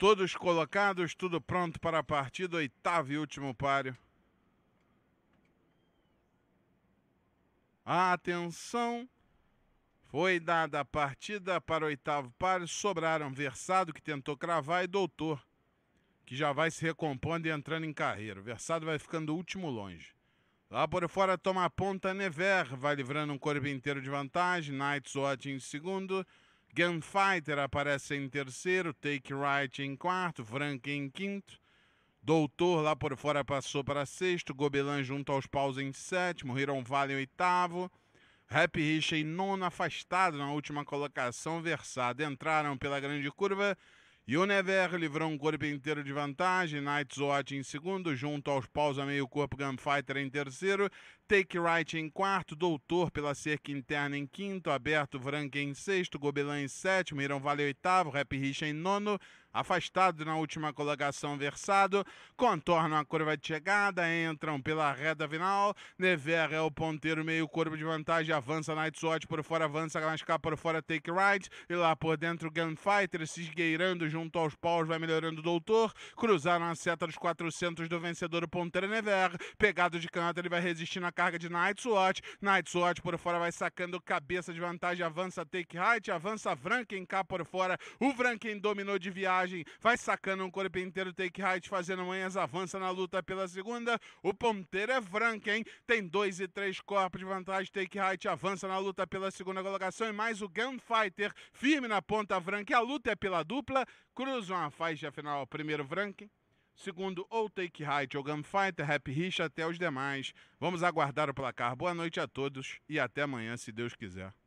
Todos colocados, tudo pronto para a partida, oitavo e último páreo. Atenção! Foi dada a partida para o oitavo páreo. Sobraram Versado, que tentou cravar, e Doutor, que já vai se recompondo e entrando em carreira. Versado vai ficando último longe. Lá por fora toma a ponta Never, vai livrando um corpo inteiro de vantagem. Knights Watch em segundo. Gunfighter aparece em terceiro, Take Right em quarto, Frank em quinto. Doutor lá por fora passou para sexto, Gobelan junto aos paus em sétimo, Hiron Vale em oitavo, Rap Rich em nono, afastado na última colocação, Versado entraram pela grande curva, Yonever livrou um corpo inteiro de vantagem, Night Watch em segundo, junto aos paus a meio corpo Gunfighter em terceiro, Take Right em quarto, Doutor pela cerca interna em quinto, Aberto Frank em sexto, Gobelin em sétimo, Irão Vale oitavo, Rap Rich em nono, Afastado na última colocação versado, contornam a curva de chegada, entram pela reta final. Never é o ponteiro, meio corpo de vantagem, avança Night Sword por fora, avança Glascar por fora, Take Right. E lá por dentro, Gunfighter se esgueirando junto aos paus, vai melhorando o doutor. Cruzaram a seta dos 400 do vencedor, o ponteiro é Never. Pegado de canto, ele vai resistir na carga de Night Sword. Night Sword por fora vai sacando cabeça de vantagem, avança Take Right, avança Franken cá por fora. O Franken dominou de viagem vantagem, vai sacando um corpo inteiro, take height, fazendo manhas, avança na luta pela segunda. O ponteiro é Frank, hein? Tem dois e três corpos de vantagem, take height, avança na luta pela segunda colocação. E mais o Gunfighter, firme na ponta, Frank. A luta é pela dupla, cruzam a faixa final. Primeiro, Frank. Segundo, ou Take Height ou Gunfighter, Happy Rich, até os demais. Vamos aguardar o placar. Boa noite a todos e até amanhã, se Deus quiser.